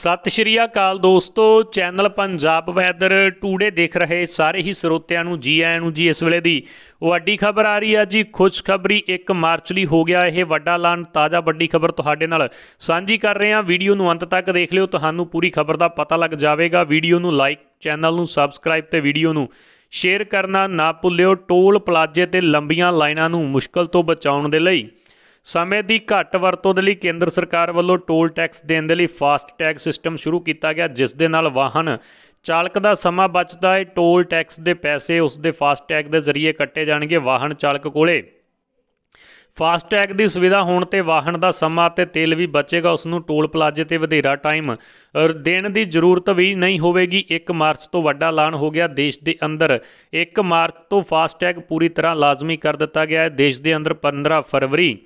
ਸਤਿ ਸ਼੍ਰੀ ਅਕਾਲ ਦੋਸਤੋ channel Punjab weather today ਦੇਖ ਰਹੇ ਸਾਰੇ ਹੀ ਸਰੋਤਿਆਂ ਨੂੰ ਜੀ ਆਇਆਂ ਨੂੰ ਜੀ ਇਸ ਵੇਲੇ ਦੀ ਵੱਡੀ ਖਬਰ ਆ ਰਹੀ ਹੈ ਜੀ ਖੁਸ਼ਖਬਰੀ 1 ਮਾਰਚ ਲਈ ਹੋ ਗਿਆ ਇਹ ਵੱਡਾ ਐਲਾਨ ਤਾਜ਼ਾ ਵੱਡੀ ਖਬਰ ਤੁਹਾਡੇ ਨਾਲ ਸਾਂਝੀ ਕਰ ਰਹੇ ਹਾਂ ਵੀਡੀਓ ਨੂੰ ਅੰਤ ਤੱਕ ਦੇਖ ਲਿਓ ਤੁਹਾਨੂੰ ਪੂਰੀ ਖਬਰ ਦਾ ਪਤਾ ਲੱਗ ਜਾਵੇਗਾ ਵੀਡੀਓ ਨੂੰ ਲਾਈਕ ਚੈਨਲ ਨੂੰ ਸਬਸਕ੍ਰਾਈਬ ਤੇ ਵੀਡੀਓ ਨੂੰ ਸ਼ੇਅਰ ਕਰਨਾ ਨਾ ਭੁੱਲਿਓ ਟੋਲ ਪਲਾਜ਼ੇ ਤੇ ਲੰਬੀਆਂ ਲਾਈਨਾਂ ਨੂੰ ਮੁਸ਼ਕਲ ਤੋਂ ਬਚਾਉਣ ਦੇ ਲਈ ਸਮੇਂ ਦੀ ਘੱਟ ਵਰਤੋਂ ਦੇ ਲਈ ਕੇਂਦਰ ਸਰਕਾਰ ਵੱਲੋਂ ਟੋਲ ਟੈਕਸ ਦੇਣ ਦੇ ਲਈ ਫਾਸਟ ਟੈਗ ਸਿਸਟਮ ਸ਼ੁਰੂ ਕੀਤਾ ਗਿਆ ਜਿਸ ਦੇ ਨਾਲ ਵਾਹਨ ਚਾਲਕ ਦਾ ਸਮਾਂ ਬਚਦਾ ਹੈ ਟੋਲ ਟੈਕਸ ਦੇ ਪੈਸੇ ਉਸ ਦੇ ਫਾਸਟ ਟੈਗ ਦੇ ਜ਼ਰੀਏ ਕੱਟੇ ਜਾਣਗੇ ਵਾਹਨ ਚਾਲਕ ਕੋਲੇ ਫਾਸਟ ਟੈਗ ਦੀ ਸੁਵਿਧਾ ਹੋਣ ਤੇ ਵਾਹਨ ਦਾ ਸਮਾਂ ਅਤੇ ਤੇਲ ਵੀ ਬਚੇਗਾ ਉਸ ਨੂੰ ਟੋਲ ਪਲਾਜ਼ੇ ਤੇ ਵਧੇਰਾ ਟਾਈਮ ਦੇਣ ਦੀ ਜ਼ਰੂਰਤ ਵੀ ਨਹੀਂ ਹੋਵੇਗੀ 1 ਮਾਰਚ ਤੋਂ ਵੱਡਾ ਐਲਾਨ ਹੋ ਗਿਆ ਦੇਸ਼ ਦੇ ਅੰਦਰ 1 ਮਾਰਚ ਤੋਂ ਫਾਸਟ ਟੈਗ ਪੂਰੀ ਤਰ੍ਹਾਂ ਲਾਜ਼ਮੀ ਕਰ ਦਿੱਤਾ ਗਿਆ ਹੈ ਦੇਸ਼ ਦੇ ਅੰਦਰ 15 ਫਰਵਰੀ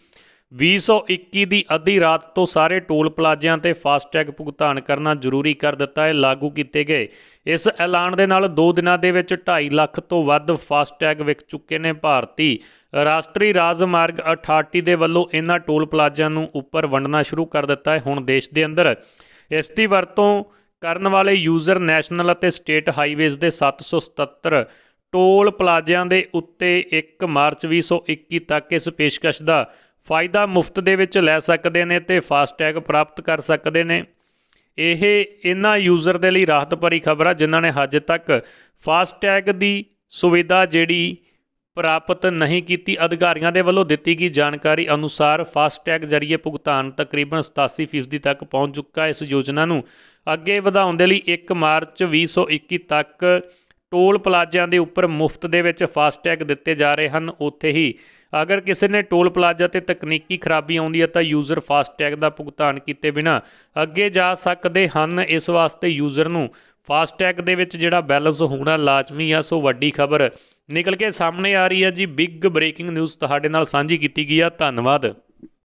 2021 ਦੀ ਅੱਧੀ ਰਾਤ ਤੋਂ ਸਾਰੇ ਟੋਲ ਪਲਾਜ਼ਿਆਂ ਤੇ ਫਾਸਟੈਗ ਭੁਗਤਾਨ ਕਰਨਾ ਜ਼ਰੂਰੀ ਕਰ ਦਿੱਤਾ ਹੈ ਲਾਗੂ ਕੀਤੇ ਗਏ ਇਸ ਐਲਾਨ ਦੇ ਨਾਲ 2 ਦਿਨਾਂ ਦੇ ਵਿੱਚ 2.5 ਲੱਖ ਤੋਂ ਵੱਧ ਫਾਸਟੈਗ ਵਿਕ ਚੁੱਕੇ ਨੇ ਭਾਰਤੀ ਰਾਸ਼ਟਰੀ ਰਾਜਮਾਰਗ ਅਥਾਰਟੀ ਦੇ ਵੱਲੋਂ ਇਹਨਾਂ ਟੋਲ ਪਲਾਜ਼ਿਆਂ ਨੂੰ ਉੱਪਰ ਵੰਡਣਾ ਸ਼ੁਰੂ ਕਰ ਦਿੱਤਾ ਹੈ ਹੁਣ ਦੇਸ਼ ਦੇ ਅੰਦਰ ਇਸ ਦੀ ਵਰਤੋਂ ਕਰਨ ਵਾਲੇ ਯੂਜ਼ਰ ਨੈਸ਼ਨਲ ਅਤੇ ਸਟੇਟ ਹਾਈਵੇਜ਼ ਦੇ 777 ਟੋਲ ਪਲਾਜ਼ਿਆਂ ਦੇ ਉੱਤੇ 1 ਮਾਰਚ 2021 ਤੱਕ ਇਸ ਪੇਸ਼ਕਸ਼ ਦਾ ਫਾਇਦਾ ਮੁਫਤ ਦੇ ਵਿੱਚ ਲੈ ਸਕਦੇ ਨੇ ਤੇ ਫਾਸਟੈਗ ਪ੍ਰਾਪਤ ਕਰ ਸਕਦੇ ਨੇ ਇਹ ਇਹਨਾਂ ਯੂਜ਼ਰ ਦੇ ਲਈ ਰਾਹਤ ਭਰੀ ਖਬਰ ਆ ਜਿਨ੍ਹਾਂ ਨੇ ਹਜੇ ਤੱਕ ਫਾਸਟੈਗ ਦੀ ਸੁਵਿਧਾ ਜਿਹੜੀ ਪ੍ਰਾਪਤ ਨਹੀਂ ਕੀਤੀ ਅਧਿਕਾਰੀਆਂ ਦੇ ਵੱਲੋਂ ਦਿੱਤੀ ਗਈ ਜਾਣਕਾਰੀ ਅਨੁਸਾਰ ਫਾਸਟੈਗ ਜ਼ਰੀਏ ਭੁਗਤਾਨ ਤਕਰੀਬਨ 87% ਤੱਕ ਪਹੁੰਚ ਚੁੱਕਾ ਹੈ ਇਸ ਯੋਜਨਾ ਨੂੰ ਅੱਗੇ ਵਧਾਉਣ ਦੇ ਲਈ 1 ਮਾਰਚ 2021 ਤੱਕ ਟੋਲ ਪਲਾਜ਼ਿਆਂ ਦੇ ਉੱਪਰ ਮੁਫਤ ਦੇ ਵਿੱਚ ਫਾਸਟੈਗ ਦਿੱਤੇ ਜਾ ਰਹੇ ਹਨ ਉੱਥੇ ਹੀ ਅਗਰ ਕਿਸੇ ਨੇ ਟੋਲ ਪਲਾਜ਼ਾ ਤੇ ਤਕਨੀਕੀ ਖਰਾਬੀ ਆਉਂਦੀ ਹੈ ਤਾਂ ਯੂਜ਼ਰ ਫਾਸਟ ਟੈਗ ਦਾ ਭੁਗਤਾਨ ਕੀਤੇ ਬਿਨਾ ਅੱਗੇ ਜਾ ਸਕਦੇ ਹਨ ਇਸ ਵਾਸਤੇ ਯੂਜ਼ਰ ਨੂੰ ਫਾਸਟ ਟੈਗ ਦੇ ਵਿੱਚ ਜਿਹੜਾ ਬੈਲੈਂਸ ਹੋਣਾ ਲਾਜ਼ਮੀ ਆ ਸੋ ਵੱਡੀ ਖਬਰ ਨਿਕਲ ਕੇ ਸਾਹਮਣੇ ਆ ਰਹੀ ਹੈ ਜੀ ਬਿਗ ਬ੍ਰੇਕਿੰਗ ਨਿਊਜ਼ ਤੁਹਾਡੇ ਨਾਲ ਸਾਂਝੀ ਕੀਤੀ ਗਈ ਆ ਧੰਨਵਾਦ